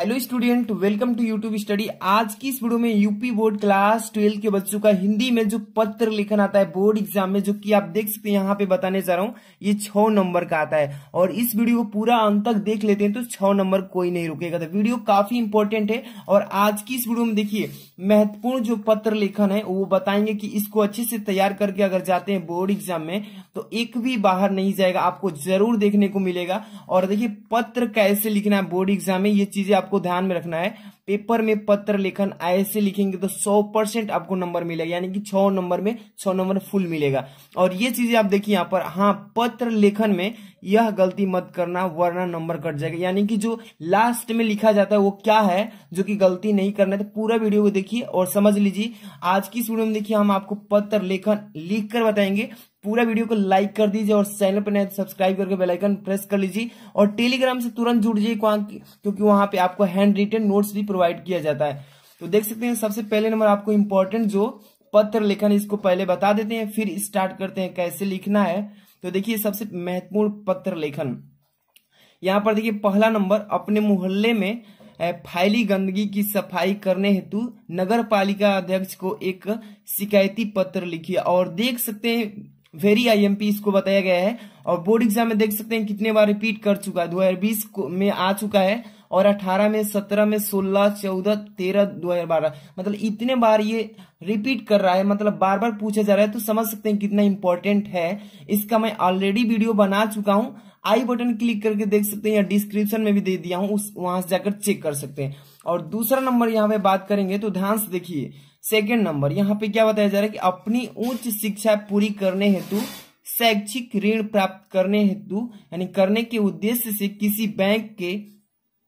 hello student welcome to YouTube study आज की इस वीडियो में यूपी बोर्ड क्लास ट्वेल्व के बच्चों का हिंदी में जो पत्र लेखन आता है बोर्ड एग्जाम में जो कि आप देख सकते हैं यहाँ पे बताने जा रहा हूँ ये छह नंबर का आता है और इस वीडियो को पूरा अंत तक देख लेते हैं तो छह नंबर कोई नहीं रुकेगा तो वीडियो काफी इंपॉर्टेंट है और आज की इस वीडियो में देखिए महत्वपूर्ण जो पत्र लेखन है वो बताएंगे कि इसको अच्छे से तैयार करके अगर जाते हैं बोर्ड एग्जाम में तो एक भी बाहर नहीं जाएगा आपको जरूर देखने को मिलेगा और देखिए पत्र कैसे लिखना है बोर्ड एग्जाम में ये चीजें आप आपको ध्यान में रखना है पेपर में पत्र लेखन ऐसे लिखेंगे तो सौ परसेंट आपको नंबर मिलेगा यानी कि छः नंबर में छः नंबर फुल मिलेगा और ये चीजें आप देखिए यहाँ पर हाँ पत्र लेखन में यह गलती मत करना वरना नंबर कट जाएगा यानी कि जो लास्ट में लिखा जाता है वो क्या है जो कि गलती नहीं करना है तो पूरा वीडियो को देखिए और समझ लीजिए आज की इस वीडियो में देखिए हम आपको पत्र लेखन लिख बताएंगे पूरा वीडियो को लाइक कर दीजिए और चैनल पर नए तो सब्सक्राइब करके बेल आइकन प्रेस कर लीजिए और टेलीग्राम से तुरंत जुड़ जाइए क्योंकि वहां पे आपको हैंड रिटन नोट्स भी प्रोवाइड किया जाता है तो देख सकते हैं सबसे पहले नंबर आपको इंपॉर्टेंट जो पत्र लेखन इसको पहले बता देते हैं फिर स्टार्ट करते हैं कैसे लिखना है तो देखिए सबसे महत्वपूर्ण पत्र लेखन यहाँ पर देखिए पहला नंबर अपने मोहल्ले में फैली गंदगी की सफाई करने हेतु नगर पालिका अध्यक्ष को एक शिकायती पत्र लिखिए और देख सकते हैं वेरी आईएमपी इसको बताया गया है और बोर्ड एग्जाम में देख सकते हैं कितने बार रिपीट कर चुका है बीस में आ चुका है और 18 में 17 में 16 14 13 बारह मतलब इतने बार ये रिपीट कर रहा है मतलब बार बार पूछा जा रहा है तो समझ सकते हैं कितना इम्पोर्टेंट है इसका मैं ऑलरेडी वीडियो बना चुका हूं आई बटन क्लिक करके देख सकते हैं या डिस्क्रिप्शन में भी दे दिया हूं उस वहां से जाकर चेक कर सकते हैं और दूसरा नंबर यहाँ पे बात करेंगे तो ध्यान से देखिए सेकेंड नंबर यहाँ पे क्या बताया जा रहा है कि अपनी उच्च शिक्षा पूरी करने हेतु शैक्षिक ऋण प्राप्त करने हेतु यानी करने के उद्देश्य से किसी बैंक के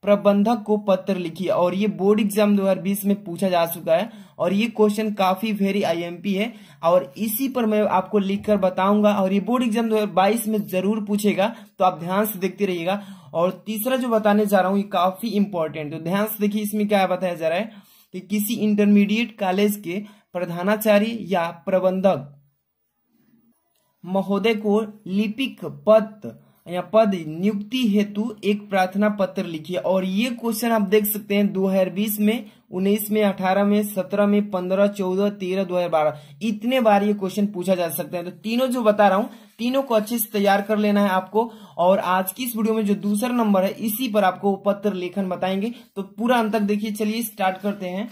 प्रबंधक को पत्र लिखिए और ये बोर्ड एग्जाम 2020 में पूछा जा चुका है और ये क्वेश्चन काफी वेरी आईएमपी है और इसी पर मैं आपको लिखकर बताऊंगा और ये बोर्ड एग्जाम 2022 में जरूर पूछेगा तो आप ध्यान से देखते रहिएगा और तीसरा जो बताने जा रहा हूँ ये काफी इंपॉर्टेंट तो ध्यान से देखिए इसमें क्या बताया जा रहा है कि किसी इंटरमीडिएट कॉलेज के प्रधानाचार्य या प्रबंधक महोदय को लिपिक पद पद नियुक्ति हेतु एक प्रार्थना पत्र लिखिए और ये क्वेश्चन आप देख सकते हैं 2020 में 19 में 18 में 17 में 15 14 13 बारह इतने बार ये क्वेश्चन पूछा जा सकते हैं तो तीनों जो बता रहा हूं तीनों को अच्छे से तैयार कर लेना है आपको और आज की इस वीडियो में जो दूसरा नंबर है इसी पर आपको पत्र लेखन बताएंगे तो पूरा अंत तक देखिए चलिए स्टार्ट करते हैं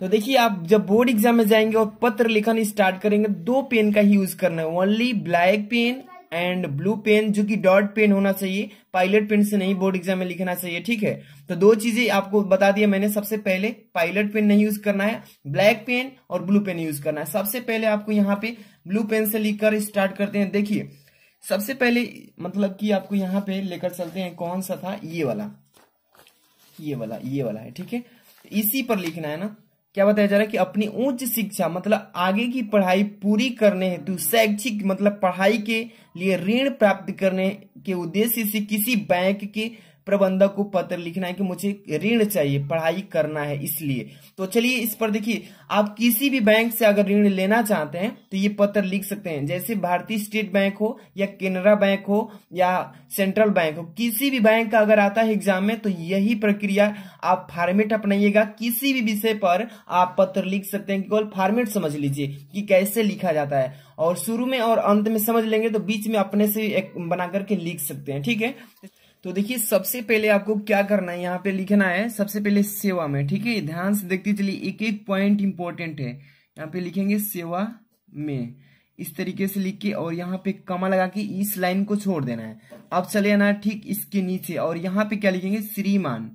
तो देखिए आप जब बोर्ड एग्जाम में जाएंगे और पत्र लेखन स्टार्ट करेंगे दो पेन का ही यूज करना है only black pen and blue pen जो कि डॉट पेन होना चाहिए पायलट पेन से नहीं बोर्ड एग्जाम में लिखना चाहिए ठीक है तो दो चीजें आपको बता दिया मैंने सबसे पहले पायलट पेन नहीं यूज करना है ब्लैक पेन और ब्लू पेन यूज करना है सबसे पहले आपको यहाँ पे ब्लू पेन से लिखकर स्टार्ट करते हैं देखिए सबसे पहले मतलब कि आपको यहाँ पे लेकर चलते हैं कौन सा था ये वाला ये वाला ये वाला है ठीक है इसी पर लिखना है ना क्या बताया जा रहा है कि अपनी उच्च शिक्षा मतलब आगे की पढ़ाई पूरी करने हेतु शैक्षिक मतलब पढ़ाई के लिए ऋण प्राप्त करने के उद्देश्य से किसी बैंक के प्रबंधक को पत्र लिखना है कि मुझे ऋण चाहिए पढ़ाई करना है इसलिए तो चलिए इस पर देखिए आप किसी भी बैंक से अगर ऋण लेना चाहते हैं तो ये पत्र लिख सकते हैं जैसे भारतीय स्टेट बैंक हो या केनरा बैंक हो या सेंट्रल बैंक हो किसी भी बैंक का अगर आता है एग्जाम में तो यही प्रक्रिया आप फॉर्मेट अपनाइएगा किसी भी विषय पर आप पत्र लिख सकते हैं केवल फॉर्मेट समझ लीजिए कि कैसे लिखा जाता है और शुरू में और अंत में समझ लेंगे तो बीच में अपने से बना करके लिख सकते हैं ठीक है तो देखिए सबसे पहले आपको क्या करना है यहाँ पे लिखना है सबसे पहले सेवा में ठीक है ध्यान से देखते चलिए एक एक पॉइंट इंपॉर्टेंट है यहाँ पे लिखेंगे सेवा में इस तरीके से लिख के और यहाँ पे कमा लगा के इस लाइन को छोड़ देना है अब चले आना ठीक इसके नीचे और यहाँ पे क्या लिखेंगे श्रीमान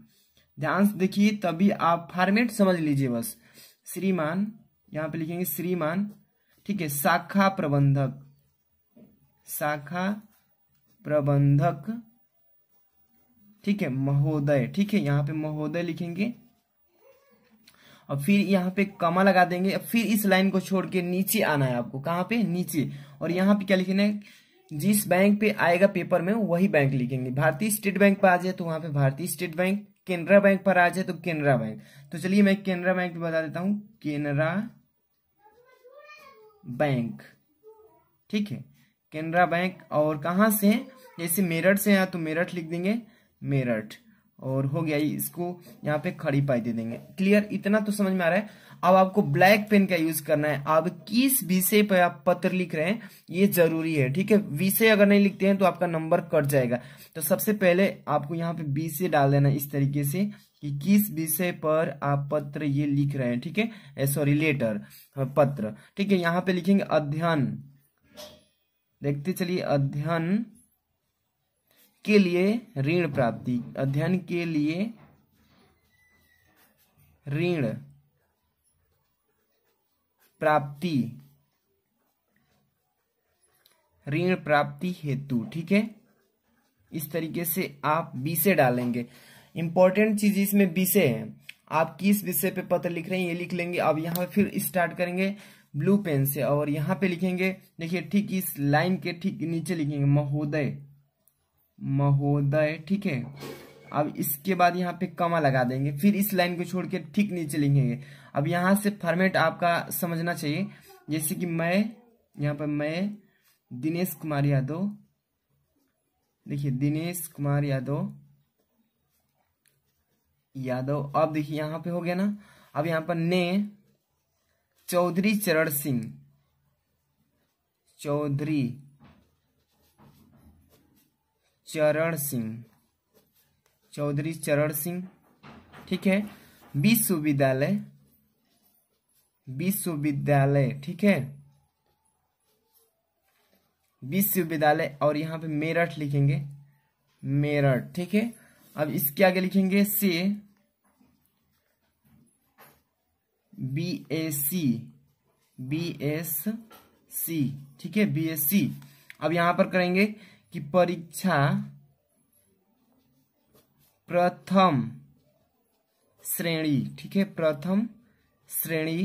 ध्यान से देखिए तभी आप फॉर्मेट समझ लीजिए बस श्रीमान यहाँ पे लिखेंगे श्रीमान ठीक है शाखा प्रबंधक शाखा प्रबंधक ठीक है महोदय ठीक है यहाँ पे महोदय लिखेंगे और फिर यहाँ पे कमा लगा देंगे फिर इस लाइन को छोड़ के नीचे आना है आपको कहाँ पे नीचे और यहाँ पे क्या लिखना है जिस बैंक पे आएगा पेपर में वही बैंक लिखेंगे भारतीय स्टेट बैंक पर आ जाए तो वहां पे भारतीय स्टेट बैंक केनरा बैंक पर आ जाए तो केनरा बैंक तो चलिए मैं केनरा बैंक भी बता देता हूँ केनरा बैंक ठीक है केनरा बैंक और कहाँ से जैसे मेरठ से है तो मेरठ लिख देंगे मेरठ और हो गया इसको यहाँ पे खड़ी पाई दे देंगे क्लियर इतना तो समझ में आ रहा है अब आपको ब्लैक पेन का यूज करना है अब किस विषय पर आप पत्र लिख रहे हैं ये जरूरी है ठीक है विषय अगर नहीं लिखते हैं तो आपका नंबर कट जाएगा तो सबसे पहले आपको यहाँ पे विषय डाल देना इस तरीके से कि किस विषय पर आप पत्र ये लिख रहे हैं ठीक है सॉरी लेटर हाँ, पत्र ठीक है यहाँ पे लिखेंगे अध्ययन देखते चलिए अध्ययन के लिए ऋण प्राप्ति अध्ययन के लिए ऋण प्राप्ति ऋण प्राप्ति हेतु ठीक है इस तरीके से आप बीसे डालेंगे इंपॉर्टेंट चीज इसमें विषय है आप किस विषय पे पत्र लिख रहे हैं ये लिख लेंगे अब यहाँ फिर स्टार्ट करेंगे ब्लू पेन से और यहाँ पे लिखेंगे देखिए ठीक इस लाइन के ठीक नीचे लिखेंगे महोदय महोदय ठीक है अब इसके बाद यहाँ पे कमा लगा देंगे फिर इस लाइन को छोड़ के ठीक नीचे लिखेंगे अब यहाँ से फॉर्मेट आपका समझना चाहिए जैसे कि मैं यहाँ पर मैं दिनेश कुमार यादव देखिए दिनेश कुमार यादव यादव अब देखिए यहाँ पे हो गया ना अब यहाँ पर ने चौधरी चरण सिंह चौधरी चरण सिंह चौधरी चरण सिंह ठीक है विश्वविद्यालय विश्वविद्यालय ठीक है विश्वविद्यालय और यहां पे मेरठ लिखेंगे मेरठ ठीक है अब इसके आगे लिखेंगे से B A C B S C ठीक है बी एस सी अब यहां पर करेंगे कि परीक्षा प्रथम श्रेणी ठीक है प्रथम श्रेणी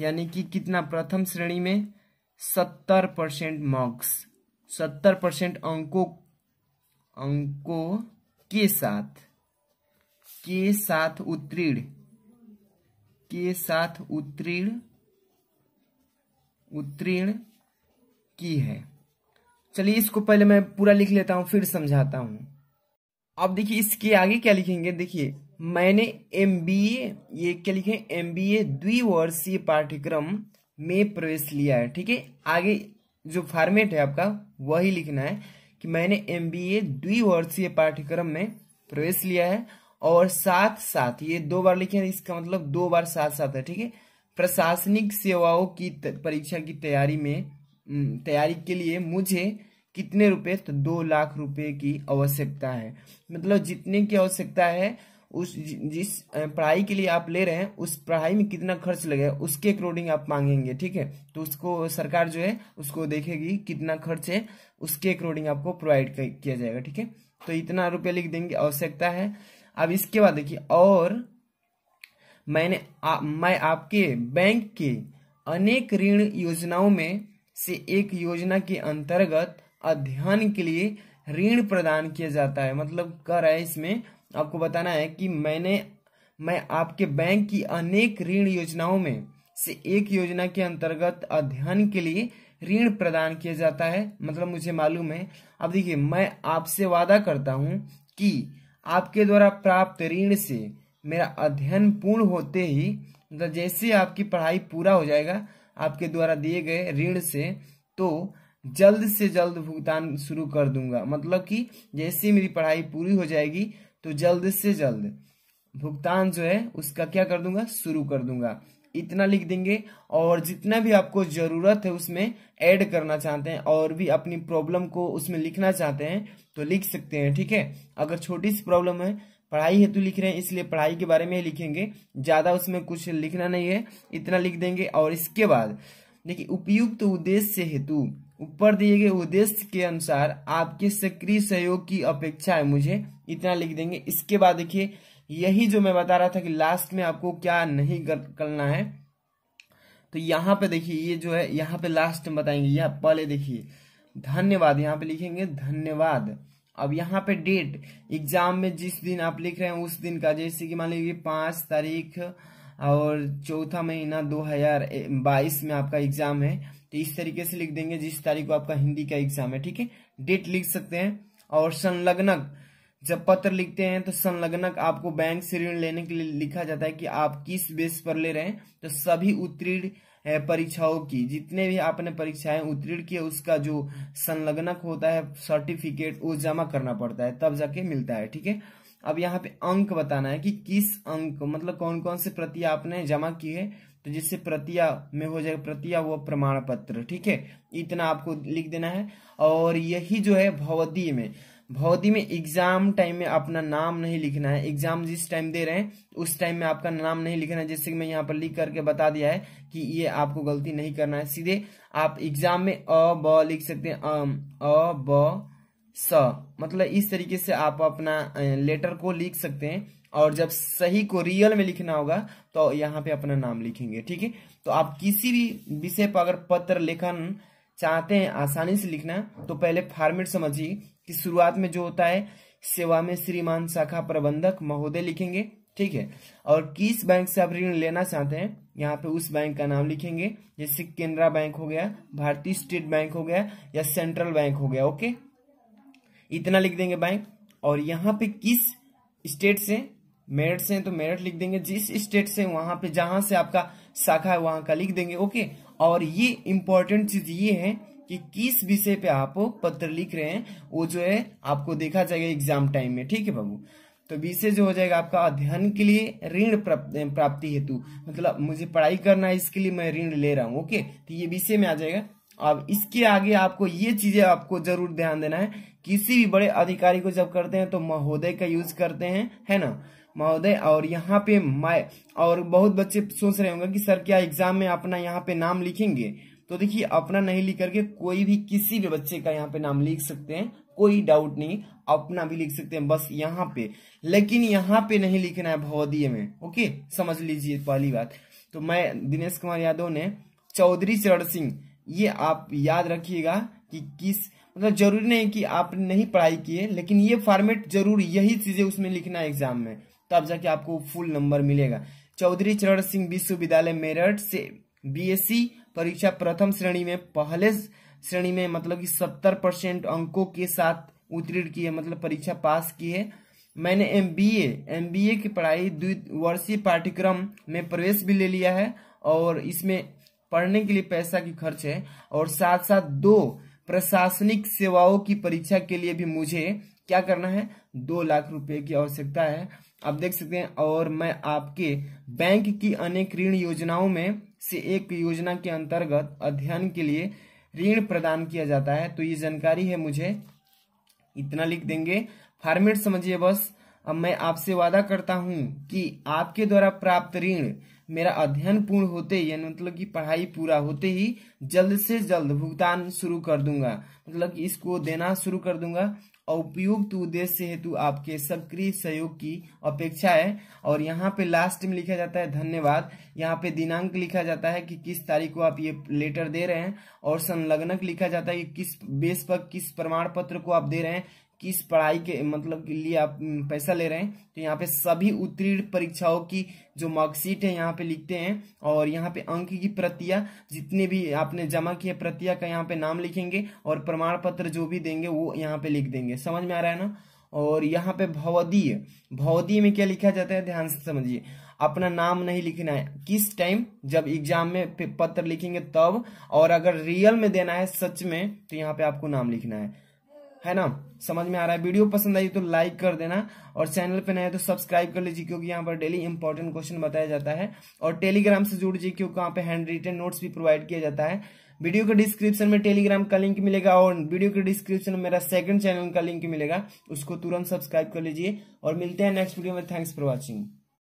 यानी कि कितना प्रथम श्रेणी में सत्तर परसेंट मार्क्स सत्तर परसेंट अंकों अंकों के साथ के साथ उत्तीर्ण के साथ उत्तीर्ण उत्तीर्ण की है चलिए इसको पहले मैं पूरा लिख लेता हूँ फिर समझाता हूँ अब देखिए इसके आगे क्या लिखेंगे देखिए मैंने एम बी ए ये क्या लिखे एम बी ए द्विवर्षीय पाठ्यक्रम में प्रवेश लिया है ठीक है आगे जो फॉर्मेट है आपका वही लिखना है कि मैंने एम बी ए द्विवर्षीय पाठ्यक्रम में प्रवेश लिया है और साथ साथ ये दो बार लिखे इसका मतलब दो बार साथ साथ है ठीक है प्रशासनिक सेवाओं की परीक्षा की तैयारी में हम्म, तैयारी के लिए मुझे कितने रुपए तो दो लाख रुपए की आवश्यकता है मतलब जितने की आवश्यकता है उस जिस पढ़ाई के लिए आप ले रहे हैं उस पढ़ाई में कितना खर्च लगेगा उसके अकॉर्डिंग आप मांगेंगे ठीक है तो उसको सरकार जो है उसको देखेगी कितना खर्च है उसके अकॉर्डिंग आपको प्रोवाइड किया जाएगा ठीक है तो इतना रुपया लिख देंगे आवश्यकता है अब इसके बाद देखिए और मैंने आ, मैं आपके बैंक के अनेक ऋण योजनाओं में से एक योजना के अंतर्गत अध्ययन के लिए ऋण प्रदान किया जाता है मतलब कह रहा है इसमें आपको बताना है कि मैंने मैं आपके बैंक की अनेक ऋण योजनाओं में से एक योजना के अंतर्गत अध्ययन के लिए ऋण प्रदान किया जाता है मतलब मुझे मालूम है अब देखिए मैं आपसे वादा करता हूँ कि आपके द्वारा प्राप्त ऋण से मेरा अध्ययन पूर्ण होते ही मतलब जैसे आपकी पढ़ाई पूरा हो जाएगा आपके द्वारा दिए गए ऋण से तो जल्द से जल्द भुगतान शुरू कर दूंगा मतलब कि जैसे मेरी पढ़ाई पूरी हो जाएगी तो जल्द से जल्द भुगतान जो है उसका क्या कर दूंगा शुरू कर दूंगा इतना लिख देंगे और जितना भी आपको ज़रूरत है उसमें ऐड करना चाहते हैं और भी अपनी प्रॉब्लम को उसमें लिखना चाहते हैं तो लिख सकते हैं ठीक है अगर छोटी सी प्रॉब्लम है पढ़ाई हेतु लिख रहे हैं इसलिए पढ़ाई के बारे में ही लिखेंगे ज़्यादा उसमें कुछ लिखना नहीं है इतना लिख देंगे और इसके बाद देखिए उपयुक्त उद्देश्य हेतु ऊपर दिए गए उद्देश्य के अनुसार आपके सक्रिय सहयोग की अपेक्षा है मुझे इतना लिख देंगे इसके बाद देखिए यही जो मैं बता रहा था कि लास्ट में आपको क्या नहीं करना है तो यहाँ पे देखिए ये जो है यहाँ पे लास्ट में बताएंगे यहाँ पहले देखिए धन्यवाद यहाँ पे लिखेंगे धन्यवाद अब यहाँ पे डेट एग्जाम में जिस दिन आप लिख रहे हैं उस दिन का जैसे कि मान लीजिए पाँच तारीख और चौथा महीना दो हजार बाईस में आपका एग्जाम है तो इस तरीके से लिख देंगे जिस तारीख को आपका हिंदी का एग्जाम है ठीक है डेट लिख सकते हैं और संलग्नक जब पत्र लिखते हैं तो संलग्नक आपको बैंक से ऋण लेने के लिए लिखा जाता है कि आप किस बेस पर ले रहे हैं तो सभी उत्तीर्ण परीक्षाओं की जितने भी आपने परीक्षाएं उत्तीर्ण किए उसका जो संलग्नक होता है सर्टिफिकेट वो जमा करना पड़ता है तब जाके मिलता है ठीक है अब यहाँ पे अंक बताना है कि किस अंक मतलब कौन कौन से प्रति आपने जमा किए तो जिससे प्रतिया में हो जाएगा प्रतिया वो प्रमाण पत्र ठीक है इतना आपको लिख देना है और यही जो है भवदीय में भौदी में एग्जाम टाइम में अपना नाम नहीं लिखना है एग्जाम जिस टाइम दे रहे हैं उस टाइम में आपका नाम नहीं लिखना है जैसे कि मैं यहाँ पर लिख करके बता दिया है कि ये आपको गलती नहीं करना है सीधे आप एग्जाम में अ ब लिख सकते हैं अ ब स मतलब इस तरीके से आप अपना लेटर को लिख सकते हैं और जब सही को रियल में लिखना होगा तो यहाँ पे अपना नाम लिखेंगे ठीक है तो आप किसी भी विषय पर अगर पत्र लेखन चाहते हैं आसानी से लिखना तो पहले फॉर्मेट समझिए कि शुरुआत में जो होता है सेवा में श्रीमान शाखा प्रबंधक महोदय लिखेंगे ठीक है और किस बैंक से आप ऋण लेना चाहते हैं यहाँ पे उस बैंक का नाम लिखेंगे जैसे केनरा बैंक हो गया भारतीय स्टेट बैंक हो गया या सेंट्रल बैंक हो गया ओके इतना लिख देंगे बैंक और यहाँ पे किस स्टेट से मेरठ से तो मेरठ लिख देंगे जिस स्टेट से वहां पे जहां से आपका शाखा है वहां का लिख देंगे ओके और ये इंपॉर्टेंट चीज ये है कि किस विषय पे आप पत्र लिख रहे हैं वो जो है आपको देखा जाएगा एग्जाम टाइम में ठीक है बाबू तो विषय जो हो जाएगा आपका अध्ययन के लिए ऋण प्राप्ति हेतु मतलब मुझे पढ़ाई करना है इसके लिए मैं ऋण ले रहा हूँ ओके तो ये विषय में आ जाएगा अब इसके आगे आपको ये चीजें आपको जरूर ध्यान देना है किसी भी बड़े अधिकारी को जब करते हैं तो महोदय का यूज करते हैं है ना महोदय और यहाँ पे माय और बहुत बच्चे सोच रहे होंगे कि सर क्या एग्जाम में अपना यहाँ पे नाम लिखेंगे तो देखिए अपना नहीं लिख करके कोई भी किसी भी बच्चे का यहाँ पे नाम लिख सकते हैं कोई डाउट नहीं अपना भी लिख सकते हैं बस यहाँ पे लेकिन यहाँ पे नहीं लिखना है भौदीय में ओके समझ लीजिए पहली बात तो मैं दिनेश कुमार यादव ने चौधरी चरण सिंह ये आप याद रखिएगा कि किस मतलब जरूरी नहीं कि आपने नहीं पढ़ाई की है लेकिन ये फॉर्मेट जरूर यही चीजें उसमें लिखना है एग्जाम में तब जाके आपको फुल नंबर मिलेगा चौधरी चरण सिंह विश्वविद्यालय मेरठ से बीएससी परीक्षा प्रथम श्रेणी में पहले श्रेणी में मतलब कि सत्तर परसेंट अंकों के साथ उत्तीर्ण की है मतलब परीक्षा पास की है मैंने M B M B A की पढ़ाई द्विवर्षीय पाठ्यक्रम में प्रवेश भी ले लिया है और इसमें पढ़ने के लिए पैसा की खर्च है और साथ साथ दो प्रशासनिक सेवाओं की परीक्षा के लिए भी मुझे क्या करना है दो लाख रुपए की आवश्यकता है आप देख सकते हैं और मैं आपके बैंक की अनेक ऋण योजनाओं में से एक योजना के अंतर्गत अध्ययन के लिए ऋण प्रदान किया जाता है तो ये जानकारी है मुझे इतना लिख देंगे फॉर्मेट समझिए बस अब मैं आपसे वादा करता हूँ कि आपके द्वारा प्राप्त ऋण मेरा अध्ययन पूर्ण होते ही यानी मतलब कि पढ़ाई पूरा होते ही जल्द से जल्द भुगतान शुरू कर दूंगा मतलब कि इसको देना शुरू कर दूंगा और उपयुक्त उद्देश्य हेतु आपके सक्रिय सहयोग की अपेक्षा है और यहाँ पे लास्ट में लिखा जाता है धन्यवाद यहाँ पे दिनांक लिखा जाता है कि किस तारीख को आप ये लेटर दे रहे हैं और संलग्नक लिखा जाता है कि किस बेस पर किस प्रमाण पत्र को आप दे रहे हैं किस पढ़ाई के मतलब के लिए आप पैसा ले रहे हैं तो यहाँ पे सभी उत्तीर्ण परीक्षाओं की जो मार्कशीट है यहाँ पे लिखते हैं और यहाँ पे अंक की प्रतिया जितने भी आपने जमा किए प्रतिया का यहाँ पे नाम लिखेंगे और प्रमाण पत्र जो भी देंगे वो यहाँ पे लिख देंगे समझ में आ रहा है ना और यहाँ पे भवदीय भवदीय में क्या लिखा जाता है ध्यान से समझिए अपना नाम नहीं लिखना है किस टाइम जब एग्जाम में पत्र लिखेंगे तब और अगर रियल में देना है सच में तो यहाँ पे आपको नाम लिखना है है ना समझ में आ रहा है वीडियो पसंद आई तो लाइक कर देना और चैनल पे नए तो सब्सक्राइब कर लीजिए क्योंकि यहाँ पर डेली इंपॉर्टेंट क्वेश्चन बताया जाता है और टेलीग्राम से जुड़ जाइए क्योंकि वहाँ पे हैंड रिटेन नोट्स भी प्रोवाइड किया जाता है वीडियो के डिस्क्रिप्शन में टेलीग्राम का लिंक मिलेगा और वीडियो के डिस्क्रिप्शन में मेरा सेकंड चैनल का लिंक मिलेगा उसको तुरंत सब्सक्राइब कर लीजिए और मिलते हैं नेक्स्ट वीडियो में थैंक्स फॉर वॉचिंग